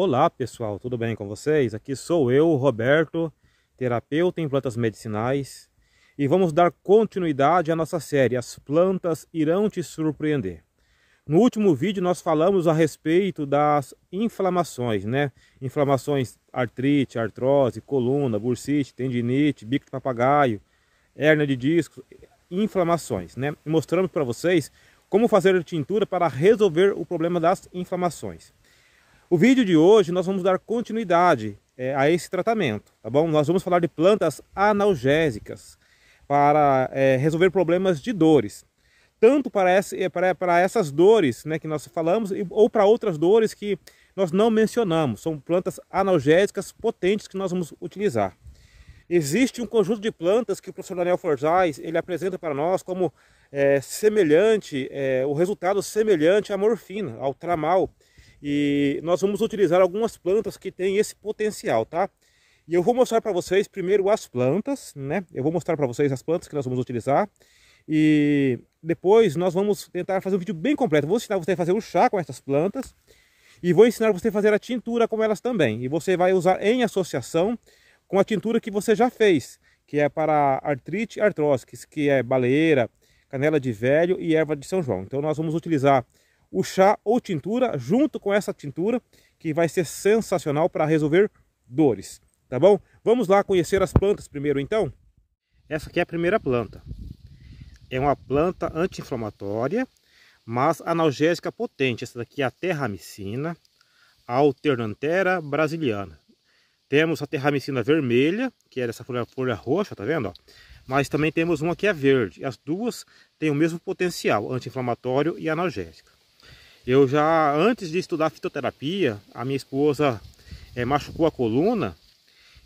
Olá pessoal, tudo bem com vocês? Aqui sou eu, Roberto, terapeuta em plantas medicinais, e vamos dar continuidade à nossa série As Plantas Irão Te Surpreender. No último vídeo nós falamos a respeito das inflamações, né? Inflamações artrite, artrose, coluna, bursite, tendinite, bico de papagaio, hernia de disco, inflamações, né? mostramos para vocês como fazer tintura para resolver o problema das inflamações. O vídeo de hoje nós vamos dar continuidade é, a esse tratamento, tá bom? Nós vamos falar de plantas analgésicas para é, resolver problemas de dores, tanto para, é, para, para essas dores né, que nós falamos ou para outras dores que nós não mencionamos. São plantas analgésicas potentes que nós vamos utilizar. Existe um conjunto de plantas que o professor Daniel Forzais ele apresenta para nós como é, semelhante, é, o resultado semelhante à morfina, ao tramal, e nós vamos utilizar algumas plantas que têm esse potencial, tá? E eu vou mostrar para vocês primeiro as plantas, né? Eu vou mostrar para vocês as plantas que nós vamos utilizar. E depois nós vamos tentar fazer um vídeo bem completo. Vou ensinar você a fazer o chá com essas plantas. E vou ensinar você a fazer a tintura com elas também. E você vai usar em associação com a tintura que você já fez. Que é para artrite e artrose, que é baleeira, canela de velho e erva de São João. Então nós vamos utilizar o chá ou tintura junto com essa tintura, que vai ser sensacional para resolver dores, tá bom? Vamos lá conhecer as plantas primeiro então? Essa aqui é a primeira planta. É uma planta anti-inflamatória, mas analgésica potente. Essa daqui é a terramicina, a alternantera brasiliana. Temos a terramicina vermelha, que é dessa folha, folha roxa, tá vendo? Mas também temos uma que é verde. As duas têm o mesmo potencial anti-inflamatório e analgésico. Eu já, antes de estudar fitoterapia, a minha esposa é, machucou a coluna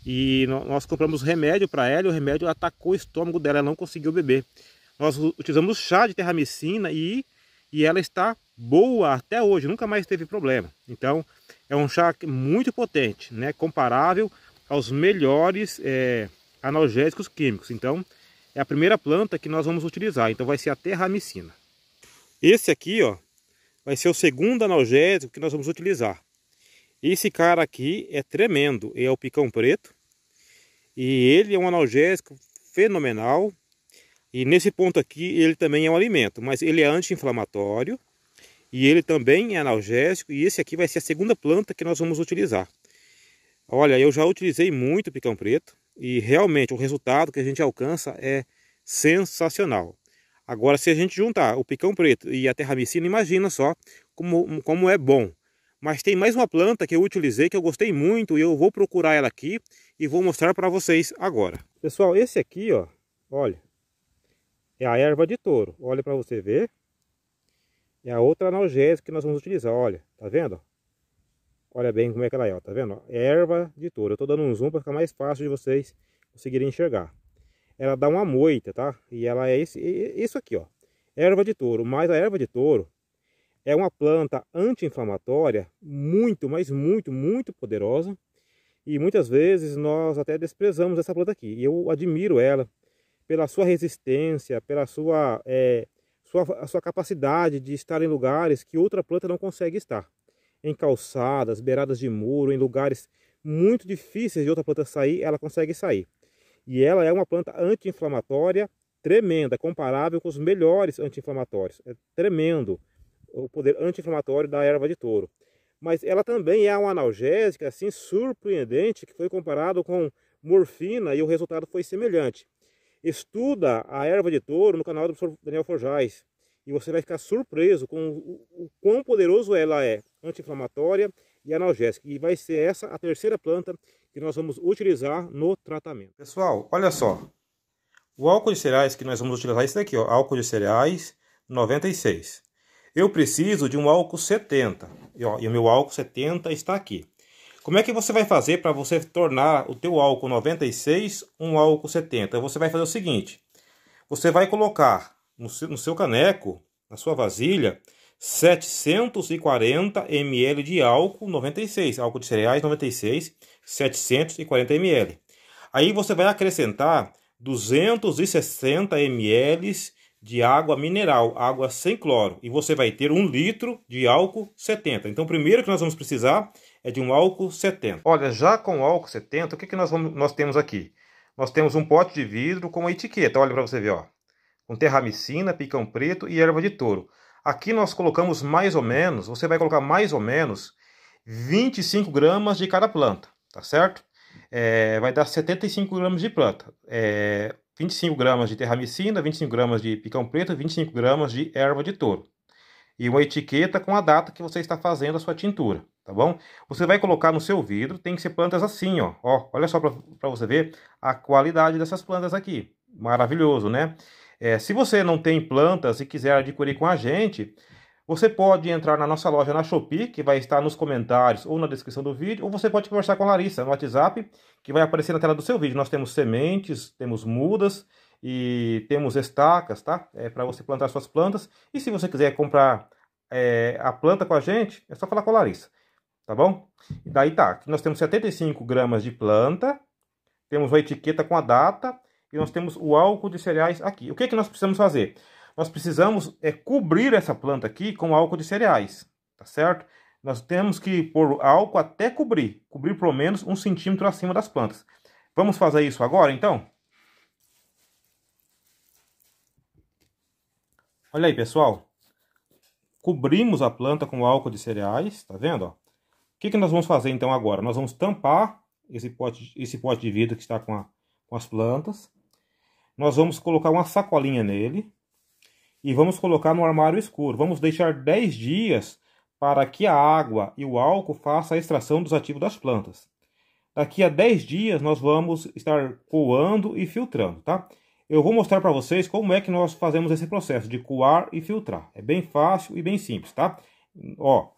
e nós compramos remédio para ela e o remédio atacou o estômago dela, ela não conseguiu beber. Nós utilizamos chá de terramicina e, e ela está boa até hoje, nunca mais teve problema. Então é um chá muito potente, né? comparável aos melhores é, analgésicos químicos. Então é a primeira planta que nós vamos utilizar, então vai ser a terramicina. Esse aqui ó, vai ser o segundo analgésico que nós vamos utilizar. Esse cara aqui é tremendo, é o picão preto. E ele é um analgésico fenomenal. E nesse ponto aqui ele também é um alimento, mas ele é anti-inflamatório. E ele também é analgésico e esse aqui vai ser a segunda planta que nós vamos utilizar. Olha, eu já utilizei muito picão preto e realmente o resultado que a gente alcança é sensacional. Agora, se a gente juntar o picão preto e a terramicina, imagina só como, como é bom. Mas tem mais uma planta que eu utilizei que eu gostei muito e eu vou procurar ela aqui e vou mostrar para vocês agora. Pessoal, esse aqui, ó, olha, é a erva de touro. Olha para você ver. É a outra analgésica que nós vamos utilizar, olha, tá vendo? Olha bem como é que ela é, ó, tá vendo? É erva de touro. Eu tô dando um zoom para ficar mais fácil de vocês conseguirem enxergar ela dá uma moita, tá? E ela é esse, isso aqui, ó. Erva de touro. Mas a erva de touro é uma planta anti-inflamatória muito, mas muito, muito poderosa. E muitas vezes nós até desprezamos essa planta aqui. E eu admiro ela pela sua resistência, pela sua, é, sua, a sua capacidade de estar em lugares que outra planta não consegue estar. Em calçadas, beiradas de muro, em lugares muito difíceis de outra planta sair, ela consegue sair. E ela é uma planta anti-inflamatória tremenda, comparável com os melhores anti-inflamatórios. É tremendo o poder anti-inflamatório da erva de touro. Mas ela também é uma analgésica assim surpreendente que foi comparado com morfina e o resultado foi semelhante. Estuda a erva de touro no canal do professor Daniel Forjais e você vai ficar surpreso com o, o quão poderoso ela é, anti-inflamatória e analgésica. E vai ser essa a terceira planta que nós vamos utilizar no tratamento. Pessoal, olha só. O álcool de cereais que nós vamos utilizar é esse daqui, ó, álcool de cereais 96. Eu preciso de um álcool 70. E, ó, e o meu álcool 70 está aqui. Como é que você vai fazer para você tornar o teu álcool 96 um álcool 70? Você vai fazer o seguinte. Você vai colocar no seu, no seu caneco, na sua vasilha, 740 ml de álcool 96, álcool de cereais 96, 740 ml. Aí você vai acrescentar 260 ml de água mineral, água sem cloro, e você vai ter um litro de álcool 70. Então, primeiro que nós vamos precisar é de um álcool 70. Olha, já com o álcool 70, o que, que nós, vamos, nós temos aqui? Nós temos um pote de vidro com uma etiqueta, olha para você ver, ó, com terramicina, picão preto e erva de touro. Aqui nós colocamos mais ou menos, você vai colocar mais ou menos 25 gramas de cada planta, tá certo? É, vai dar 75 gramas de planta. É, 25 gramas de terramicina, 25 gramas de picão preto, 25 gramas de erva de touro. E uma etiqueta com a data que você está fazendo a sua tintura, tá bom? Você vai colocar no seu vidro, tem que ser plantas assim, ó. ó olha só para você ver a qualidade dessas plantas aqui. Maravilhoso, né? É, se você não tem plantas e quiser adquirir com a gente, você pode entrar na nossa loja na Shopee, que vai estar nos comentários ou na descrição do vídeo, ou você pode conversar com a Larissa no WhatsApp, que vai aparecer na tela do seu vídeo. Nós temos sementes, temos mudas e temos estacas, tá? É, Para você plantar suas plantas. E se você quiser comprar é, a planta com a gente, é só falar com a Larissa, tá bom? daí tá, aqui nós temos 75 gramas de planta, temos uma etiqueta com a data e nós temos o álcool de cereais aqui. O que, é que nós precisamos fazer? Nós precisamos é, cobrir essa planta aqui com álcool de cereais, tá certo? Nós temos que pôr álcool até cobrir, cobrir pelo menos um centímetro acima das plantas. Vamos fazer isso agora, então? Olha aí, pessoal. Cobrimos a planta com álcool de cereais, tá vendo? Ó? O que, é que nós vamos fazer, então, agora? Nós vamos tampar esse pote, esse pote de vidro que está com, a, com as plantas nós vamos colocar uma sacolinha nele e vamos colocar no armário escuro. Vamos deixar 10 dias para que a água e o álcool façam a extração dos ativos das plantas. Daqui a 10 dias nós vamos estar coando e filtrando, tá? Eu vou mostrar para vocês como é que nós fazemos esse processo de coar e filtrar. É bem fácil e bem simples, tá? Ó,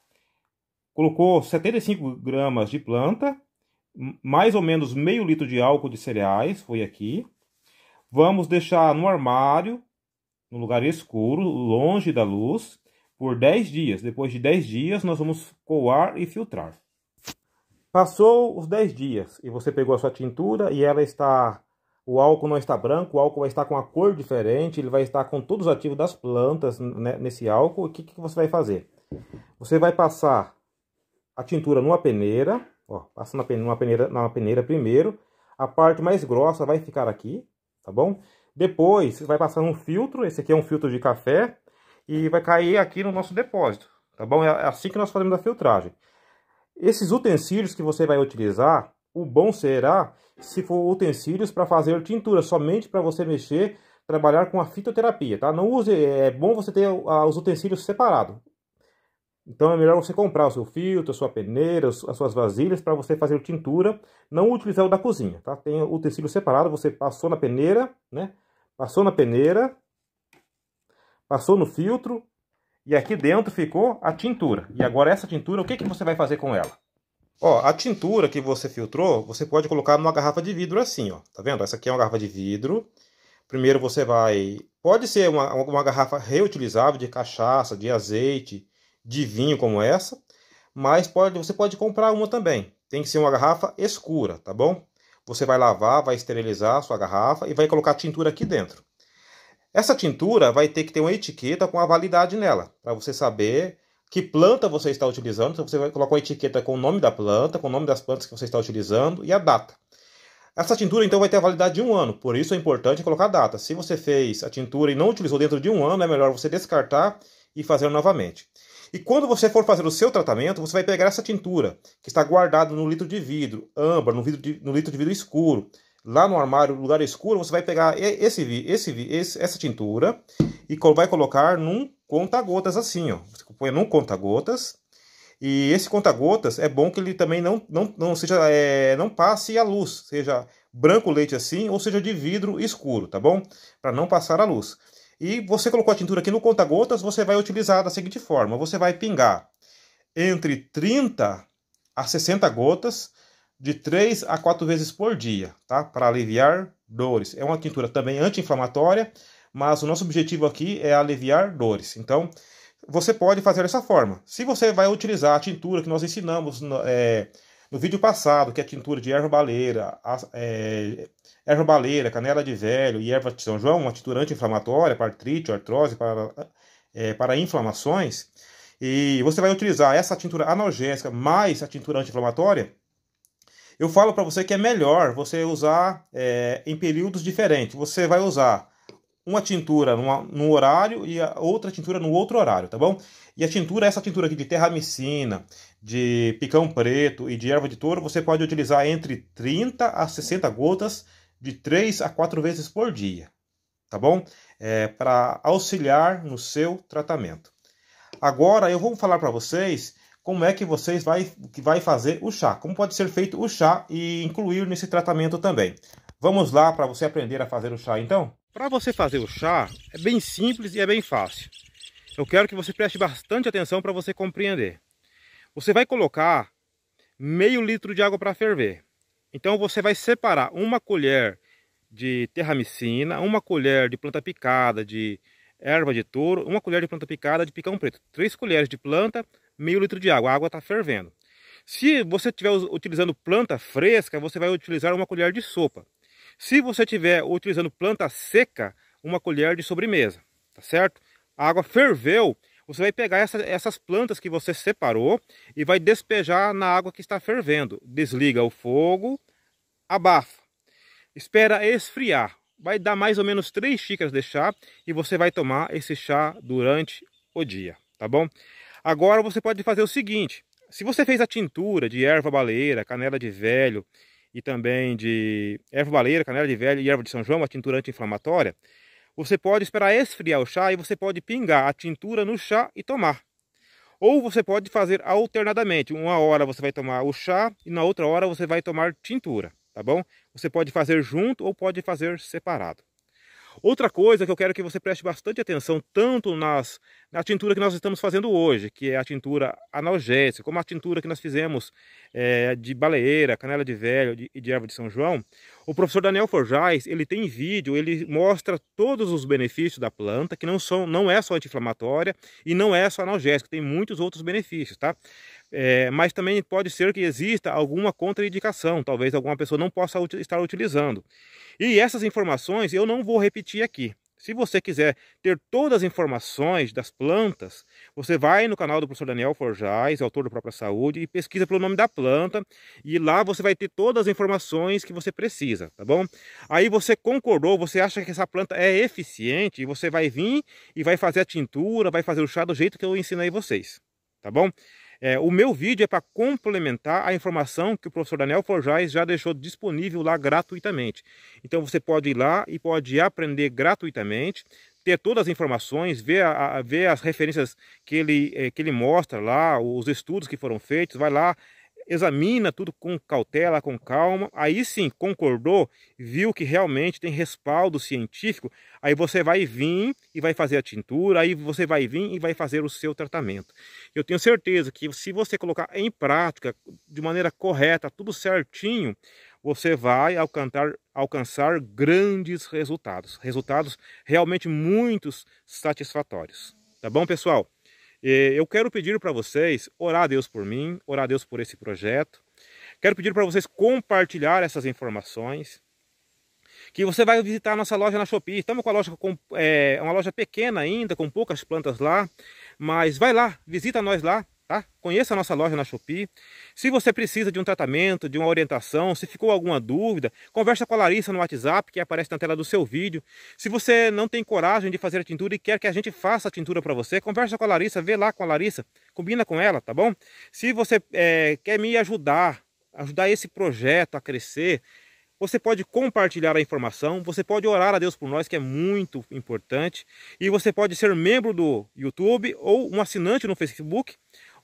colocou 75 gramas de planta, mais ou menos meio litro de álcool de cereais, foi aqui, Vamos deixar no armário, no lugar escuro, longe da luz, por 10 dias. Depois de 10 dias, nós vamos coar e filtrar. Passou os 10 dias e você pegou a sua tintura e ela está o álcool não está branco, o álcool vai estar com a cor diferente, ele vai estar com todos os ativos das plantas né, nesse álcool. O que, que você vai fazer? Você vai passar a tintura numa peneira, ó, passa numa peneira, numa peneira primeiro. A parte mais grossa vai ficar aqui, tá bom? Depois, vai passar um filtro, esse aqui é um filtro de café, e vai cair aqui no nosso depósito, tá bom? É assim que nós fazemos a filtragem. Esses utensílios que você vai utilizar, o bom será se for utensílios para fazer tintura, somente para você mexer, trabalhar com a fitoterapia, tá? Não use, é bom você ter os utensílios separados. Então é melhor você comprar o seu filtro, a sua peneira, as suas vasilhas para você fazer tintura, não utilizar o da cozinha, tá? Tem o tecido separado, você passou na peneira, né? Passou na peneira, passou no filtro e aqui dentro ficou a tintura. E agora essa tintura, o que, que você vai fazer com ela? Ó, a tintura que você filtrou, você pode colocar numa garrafa de vidro assim, ó. Tá vendo? Essa aqui é uma garrafa de vidro. Primeiro você vai... Pode ser uma, uma garrafa reutilizável de cachaça, de azeite, de vinho como essa, mas pode, você pode comprar uma também. Tem que ser uma garrafa escura, tá bom? Você vai lavar, vai esterilizar a sua garrafa e vai colocar a tintura aqui dentro. Essa tintura vai ter que ter uma etiqueta com a validade nela, para você saber que planta você está utilizando. Então você vai colocar uma etiqueta com o nome da planta, com o nome das plantas que você está utilizando e a data. Essa tintura então vai ter a validade de um ano, por isso é importante colocar a data. Se você fez a tintura e não utilizou dentro de um ano, é melhor você descartar e fazer novamente. E quando você for fazer o seu tratamento, você vai pegar essa tintura, que está guardada no litro de vidro, âmbar, no, vidro de, no litro de vidro escuro. Lá no armário, lugar escuro, você vai pegar esse, esse, esse essa tintura e vai colocar num conta-gotas assim, ó. Você põe num conta-gotas. E esse conta-gotas é bom que ele também não, não, não seja é, não passe a luz, seja branco leite assim ou seja de vidro escuro, tá bom? Para não passar a luz. E você colocou a tintura aqui no conta-gotas, você vai utilizar da seguinte forma: você vai pingar entre 30 a 60 gotas de 3 a 4 vezes por dia, tá? Para aliviar dores. É uma tintura também anti-inflamatória, mas o nosso objetivo aqui é aliviar dores. Então, você pode fazer dessa forma. Se você vai utilizar a tintura que nós ensinamos é, no vídeo passado, que é a tintura de erva baleira, é, erva baleira, canela de velho e erva de São João, uma tintura anti-inflamatória para artrite, artrose, para, é, para inflamações, e você vai utilizar essa tintura analgésica mais a tintura anti-inflamatória, eu falo para você que é melhor você usar é, em períodos diferentes. Você vai usar uma tintura num horário e a outra tintura no outro horário, tá bom? E a tintura, essa tintura aqui de terramicina, de picão preto e de erva de touro, você pode utilizar entre 30 a 60 gotas de 3 a 4 vezes por dia, tá bom? É, para auxiliar no seu tratamento. Agora eu vou falar para vocês como é que vocês vai, que vai fazer o chá, como pode ser feito o chá e incluir nesse tratamento também. Vamos lá para você aprender a fazer o chá então? Para você fazer o chá, é bem simples e é bem fácil. Eu quero que você preste bastante atenção para você compreender. Você vai colocar meio litro de água para ferver. Então você vai separar uma colher de terramicina, uma colher de planta picada de erva de touro, uma colher de planta picada de picão preto. Três colheres de planta, meio litro de água. A água está fervendo. Se você estiver utilizando planta fresca, você vai utilizar uma colher de sopa. Se você estiver utilizando planta seca, uma colher de sobremesa, tá certo? A água ferveu, você vai pegar essa, essas plantas que você separou e vai despejar na água que está fervendo. Desliga o fogo, abafa. Espera esfriar. Vai dar mais ou menos 3 xícaras de chá e você vai tomar esse chá durante o dia, tá bom? Agora você pode fazer o seguinte, se você fez a tintura de erva baleira, canela de velho e também de erva baleira, canela de velho e erva de São João, a tintura anti-inflamatória, você pode esperar esfriar o chá e você pode pingar a tintura no chá e tomar. Ou você pode fazer alternadamente, uma hora você vai tomar o chá e na outra hora você vai tomar tintura, tá bom? Você pode fazer junto ou pode fazer separado. Outra coisa que eu quero que você preste bastante atenção, tanto nas, na tintura que nós estamos fazendo hoje, que é a tintura analgésica, como a tintura que nós fizemos é, de baleeira, canela de velho e de, de erva de São João, o professor Daniel Forjais, ele tem vídeo, ele mostra todos os benefícios da planta, que não, são, não é só anti-inflamatória e não é só analgésica, tem muitos outros benefícios, tá? É, mas também pode ser que exista alguma contraindicação, talvez alguma pessoa não possa ut estar utilizando. E essas informações eu não vou repetir aqui. Se você quiser ter todas as informações das plantas, você vai no canal do professor Daniel Forjais, autor do Própria Saúde, e pesquisa pelo nome da planta, e lá você vai ter todas as informações que você precisa, tá bom? Aí você concordou, você acha que essa planta é eficiente, e você vai vir e vai fazer a tintura, vai fazer o chá do jeito que eu ensinei vocês, tá bom? É, o meu vídeo é para complementar a informação que o professor Daniel Forjais já deixou disponível lá gratuitamente. Então você pode ir lá e pode aprender gratuitamente, ter todas as informações, ver, a, ver as referências que ele, é, que ele mostra lá, os estudos que foram feitos, vai lá, examina tudo com cautela, com calma, aí sim concordou, viu que realmente tem respaldo científico, aí você vai vir e vai fazer a tintura, aí você vai vir e vai fazer o seu tratamento. Eu tenho certeza que se você colocar em prática de maneira correta, tudo certinho, você vai alcançar, alcançar grandes resultados, resultados realmente muito satisfatórios. Tá bom, pessoal? É, eu quero pedir para vocês orar a Deus por mim, orar a Deus por esse projeto. Quero pedir para vocês compartilhar essas informações. Que você vai visitar a nossa loja na Shopee. Estamos com a loja com, é, uma loja pequena ainda, com poucas plantas lá, mas vai lá, visita nós lá. Tá? Conheça a nossa loja na Shopee. Se você precisa de um tratamento, de uma orientação, se ficou alguma dúvida, conversa com a Larissa no WhatsApp que aparece na tela do seu vídeo. Se você não tem coragem de fazer a tintura e quer que a gente faça a tintura para você, conversa com a Larissa, vê lá com a Larissa, combina com ela, tá bom? Se você é, quer me ajudar, ajudar esse projeto a crescer, você pode compartilhar a informação, você pode orar a Deus por nós, que é muito importante, e você pode ser membro do YouTube ou um assinante no Facebook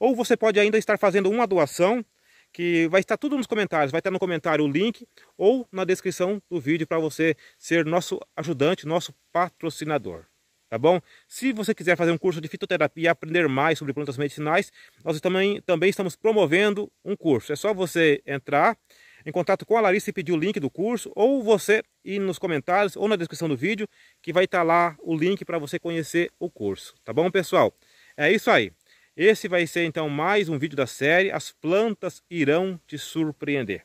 ou você pode ainda estar fazendo uma doação, que vai estar tudo nos comentários, vai estar no comentário o link ou na descrição do vídeo para você ser nosso ajudante, nosso patrocinador. Tá bom? Se você quiser fazer um curso de fitoterapia e aprender mais sobre plantas medicinais, nós também, também estamos promovendo um curso. É só você entrar em contato com a Larissa e pedir o link do curso, ou você ir nos comentários ou na descrição do vídeo, que vai estar lá o link para você conhecer o curso. Tá bom, pessoal? É isso aí. Esse vai ser então mais um vídeo da série As plantas irão te surpreender.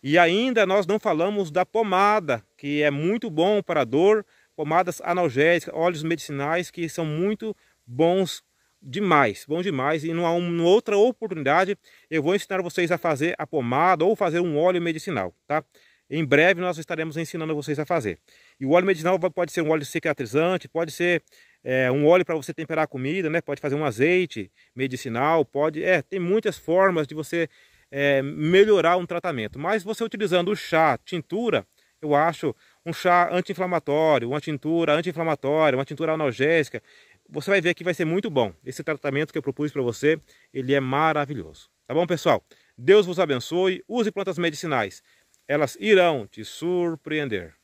E ainda nós não falamos da pomada, que é muito bom para dor, pomadas analgésicas, óleos medicinais que são muito bons demais, bons demais. E numa, numa outra oportunidade eu vou ensinar vocês a fazer a pomada ou fazer um óleo medicinal, tá? Em breve nós estaremos ensinando vocês a fazer. E o óleo medicinal pode ser um óleo cicatrizante, pode ser é, um óleo para você temperar a comida, né? Pode fazer um azeite medicinal, pode. É, tem muitas formas de você é, melhorar um tratamento. Mas você utilizando o chá, tintura, eu acho um chá anti-inflamatório, uma tintura anti-inflamatória, uma tintura analgésica, você vai ver que vai ser muito bom. Esse tratamento que eu propus para você, ele é maravilhoso. Tá bom, pessoal? Deus vos abençoe. Use plantas medicinais. Elas irão te surpreender.